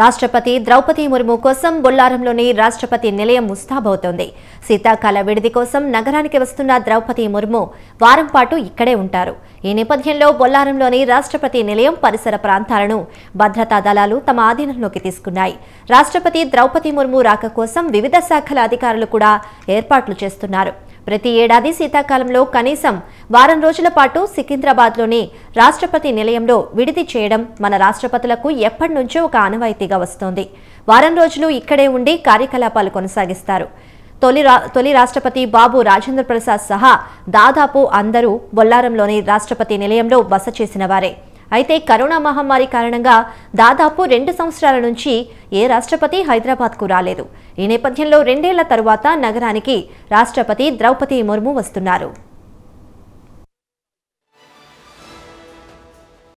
రాష్ట్రపతి ద్రౌపది ముర్ము కోసం బొల్లారంలోని రాష్ట్రపతి నిలయం ముస్తాబవుతోంది శీతాకాల విడిది కోసం నగరానికి వస్తున్న ద్రౌపది ముర్ము వారం పాటు ఇక్కడే ఉంటారు ఈ నేపథ్యంలో బొల్లారంలోని రాష్ట్రపతి నిలయం పరిసర ప్రాంతాలను భద్రతా దళాలు తమ ఆధీనంలోకి తీసుకున్నాయి రాష్ట్రపతి ద్రౌపది ముర్ము రాక కోసం వివిధ శాఖల అధికారులు కూడా ఏర్పాట్లు చేస్తున్నారు ప్రతి ఏడాది శీతాకాలంలో కనీసం వారం రోజుల పాటు సికింద్రాబాద్లోని రాష్ట్రపతి నిలయంలో విడిది చేయడం మన రాష్ట్రపతులకు ఎప్పటి నుంచో ఒక ఆనవాయితీగా వస్తోంది వారం రోజులు ఇక్కడే ఉండి కార్యకలాపాలు కొనసాగిస్తారు తొలి రా తొలి రాష్ట్రపతి బాబు రాజేంద్ర ప్రసాద్ సహా దాదాపు అందరూ బొల్లారంలోని రాష్ట్రపతి నిలయంలో బస చేసిన వారే అయితే కరోనా మహమ్మారి కారణంగా దాదాపు రెండు సంవత్సరాల నుంచి ఏ రాష్ట్రపతి హైదరాబాద్కు రాలేదు ఈ నేపథ్యంలో రెండేళ్ల తరువాత నగరానికి రాష్ట్రపతి ద్రౌపది ముర్ము వస్తున్నారు